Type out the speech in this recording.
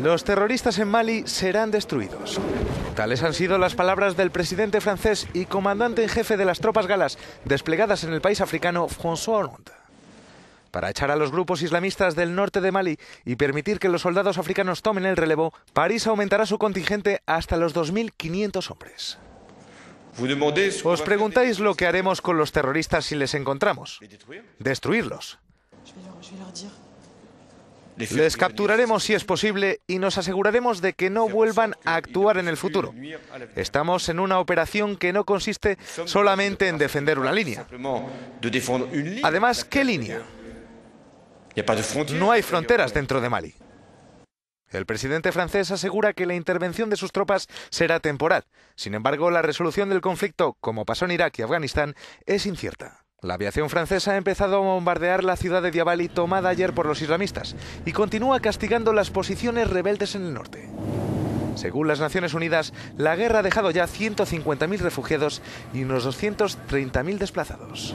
Los terroristas en Mali serán destruidos. Tales han sido las palabras del presidente francés y comandante en jefe de las tropas galas desplegadas en el país africano, François Hollande. Para echar a los grupos islamistas del norte de Mali y permitir que los soldados africanos tomen el relevo, París aumentará su contingente hasta los 2.500 hombres. Os preguntáis lo que haremos con los terroristas si les encontramos. Destruirlos. Les capturaremos si es posible y nos aseguraremos de que no vuelvan a actuar en el futuro. Estamos en una operación que no consiste solamente en defender una línea. Además, ¿qué línea? No hay fronteras dentro de Mali. El presidente francés asegura que la intervención de sus tropas será temporal. Sin embargo, la resolución del conflicto, como pasó en Irak y Afganistán, es incierta. La aviación francesa ha empezado a bombardear la ciudad de Diabali tomada ayer por los islamistas y continúa castigando las posiciones rebeldes en el norte. Según las Naciones Unidas, la guerra ha dejado ya 150.000 refugiados y unos 230.000 desplazados.